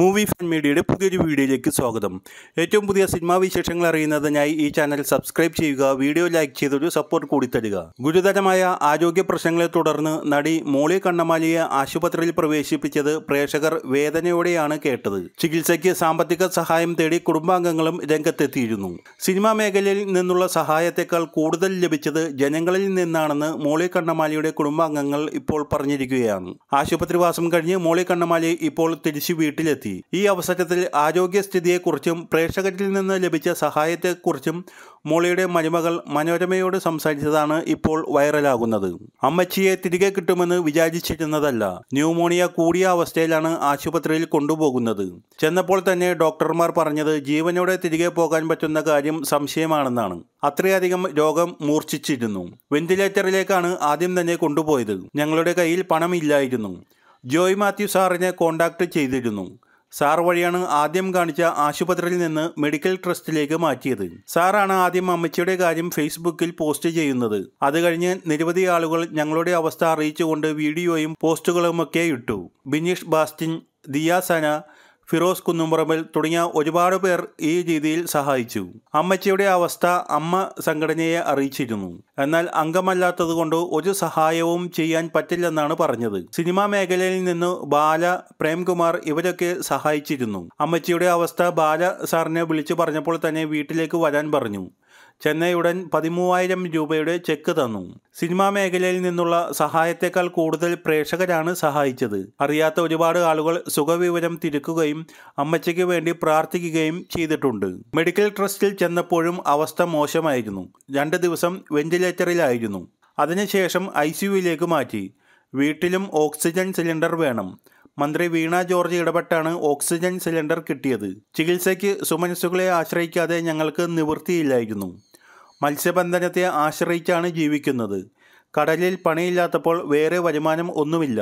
movie fun മീഡിയയുടെ പുതിയൊരു വീഡിയോയിലേക്ക് സ്വാഗതം ഏറ്റവും പുതിയ സിനിമാ വിശേഷങ്ങൾ അറിയുന്നതിനായി ഈ ചാനൽ സബ്സ്ക്രൈബ് ചെയ്യുക വീഡിയോ ലൈക്ക് ചെയ്തൊരു സപ്പോർട്ട് കൂടി തരിക ഗുരുതരമായ ആരോഗ്യ പ്രശ്നങ്ങളെ തുടർന്ന് നടി മോളി കണ്ണമാലിയെ ആശുപത്രിയിൽ പ്രവേശിപ്പിച്ചത് പ്രേക്ഷകർ വേദനയോടെയാണ് കേട്ടത് ചികിത്സയ്ക്ക് സാമ്പത്തിക സഹായം തേടി കുടുംബാംഗങ്ങളും രംഗത്തെത്തിയിരുന്നു സിനിമാ മേഖലയിൽ നിന്നുള്ള സഹായത്തെക്കാൾ കൂടുതൽ ലഭിച്ചത് ജനങ്ങളിൽ നിന്നാണെന്ന് മോളി കണ്ണമാലിയുടെ കുടുംബാംഗങ്ങൾ ഇപ്പോൾ പറഞ്ഞിരിക്കുകയാണ് ആശുപത്രിവാസം കഴിഞ്ഞ് മോളി കണ്ണമാലി ഇപ്പോൾ തിരിച്ചു വീട്ടിലെത്തി രംഗത്തെത്തി ഈ അവസരത്തിൽ ആരോഗ്യസ്ഥിതിയെക്കുറിച്ചും പ്രേക്ഷകരിൽ നിന്ന് ലഭിച്ച സഹായത്തെക്കുറിച്ചും മോളിയുടെ മരുമകൾ മനോരമയോട് സംസാരിച്ചതാണ് ഇപ്പോൾ വൈറലാകുന്നത് അമ്മച്ചിയെ തിരികെ കിട്ടുമെന്ന് വിചാരിച്ചിരുന്നതല്ല ന്യൂമോണിയ കൂടിയ അവസ്ഥയിലാണ് ആശുപത്രിയിൽ കൊണ്ടുപോകുന്നത് ചെന്നപ്പോൾ തന്നെ ഡോക്ടർമാർ പറഞ്ഞത് ജീവനോടെ തിരികെ പോകാൻ പറ്റുന്ന കാര്യം സംശയമാണെന്നാണ് അത്രയധികം രോഗം മൂർച്ഛിച്ചിരുന്നു വെന്റിലേറ്ററിലേക്കാണ് ആദ്യം തന്നെ കൊണ്ടുപോയത് ഞങ്ങളുടെ കയ്യിൽ പണമില്ലായിരുന്നു ജോയ് മാത്യു സാറിനെ കോണ്ടാക്ട് ചെയ്തിരുന്നു സാർ വഴിയാണ് ആദ്യം കാണിച്ച ആശുപത്രിയിൽ നിന്ന് മെഡിക്കൽ ട്രസ്റ്റിലേക്ക് മാറ്റിയത് സാറാണ് ആദ്യം അമ്മച്ചിയുടെ കാര്യം ഫേസ്ബുക്കിൽ പോസ്റ്റ് ചെയ്യുന്നത് അത് കഴിഞ്ഞ് നിരവധി ആളുകൾ ഞങ്ങളുടെ അവസ്ഥ അറിയിച്ചുകൊണ്ട് വീഡിയോയും പോസ്റ്റുകളുമൊക്കെ ഇട്ടു ബിനീഷ് ബാസ്റ്റിൻ ദിയാസന ഫിറോസ് കുന്നുംപറമ്പിൽ തുടങ്ങിയ ഒരുപാട് പേർ ഈ രീതിയിൽ സഹായിച്ചു അമ്മച്ചിയുടെ അവസ്ഥ അമ്മ സംഘടനയെ അറിയിച്ചിരുന്നു എന്നാൽ അംഗമല്ലാത്തതുകൊണ്ട് ഒരു സഹായവും ചെയ്യാൻ പറ്റില്ലെന്നാണ് പറഞ്ഞത് സിനിമാ മേഖലയിൽ നിന്ന് ബാല പ്രേംകുമാർ ഇവരൊക്കെ സഹായിച്ചിരുന്നു അമ്മച്ചിയുടെ അവസ്ഥ ബാല സാറിനെ വിളിച്ചു പറഞ്ഞപ്പോൾ തന്നെ വീട്ടിലേക്ക് വരാൻ പറഞ്ഞു ചെന്നൈ ഉടൻ പതിമൂവായിരം രൂപയുടെ ചെക്ക് തന്നു സിനിമാ മേഖലയിൽ നിന്നുള്ള സഹായത്തെക്കാൾ കൂടുതൽ പ്രേക്ഷകരാണ് സഹായിച്ചത് അറിയാത്ത ഒരുപാട് ആളുകൾ സുഖവിവരം തിരുക്കുകയും അമ്മച്ചയ്ക്ക് വേണ്ടി പ്രാർത്ഥിക്കുകയും ചെയ്തിട്ടുണ്ട് മെഡിക്കൽ ട്രസ്റ്റിൽ ചെന്നപ്പോഴും അവസ്ഥ മോശമായിരുന്നു രണ്ട് ദിവസം വെന്റിലേറ്ററിലായിരുന്നു അതിനുശേഷം ഐ സിയുയിലേക്ക് മാറ്റി വീട്ടിലും ഓക്സിജൻ സിലിണ്ടർ വേണം മന്ത്രി വീണ ജോർജ് ഇടപെട്ടാണ് ഓക്സിജൻ സിലിണ്ടർ കിട്ടിയത് ചികിത്സയ്ക്ക് സുമനസ്സുകളെ ആശ്രയിക്കാതെ ഞങ്ങൾക്ക് നിവൃത്തിയില്ലായിരുന്നു മത്സ്യബന്ധനത്തെ ആശ്രയിച്ചാണ് ജീവിക്കുന്നത് കടലിൽ പണിയില്ലാത്തപ്പോൾ വേറെ വരുമാനം ഒന്നുമില്ല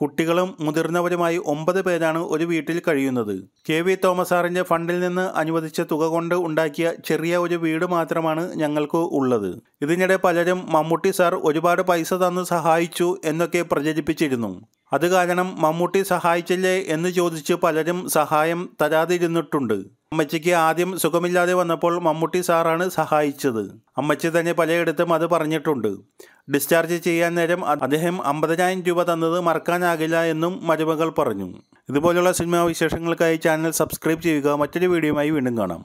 കുട്ടികളും മുതിർന്നവരുമായി ഒമ്പത് പേരാണ് ഒരു വീട്ടിൽ കഴിയുന്നത് കെ വി തോമസാറിൻ്റെ ഫണ്ടിൽ നിന്ന് അനുവദിച്ച തുക കൊണ്ട് ഉണ്ടാക്കിയ ചെറിയ ഒരു വീട് മാത്രമാണ് ഞങ്ങൾക്ക് ഉള്ളത് ഇതിനിടെ പലരും മമ്മൂട്ടി സാർ ഒരുപാട് പൈസ തന്ന് സഹായിച്ചു എന്നൊക്കെ പ്രചരിപ്പിച്ചിരുന്നു അത് കാരണം മമ്മൂട്ടി സഹായിച്ചില്ലേ എന്ന് ചോദിച്ച് പലരും സഹായം തരാതിരുന്നിട്ടുണ്ട് അമ്മച്ചിക്ക് ആദ്യം സുഖമില്ലാതെ വന്നപ്പോൾ മമ്മൂട്ടി സാറാണ് സഹായിച്ചത് അമ്മച്ചി തന്നെ പലയിടത്തും അത് പറഞ്ഞിട്ടുണ്ട് ഡിസ്ചാർജ് ചെയ്യാൻ നേരം അദ്ദേഹം അമ്പതിനായിരം രൂപ തന്നത് മറക്കാനാകില്ല എന്നും മരുമകൾ പറഞ്ഞു ഇതുപോലുള്ള സിനിമാ വിശേഷങ്ങൾക്കായി ചാനൽ സബ്സ്ക്രൈബ് ചെയ്യുക മറ്റൊരു വീഡിയോയുമായി വീണ്ടും കാണാം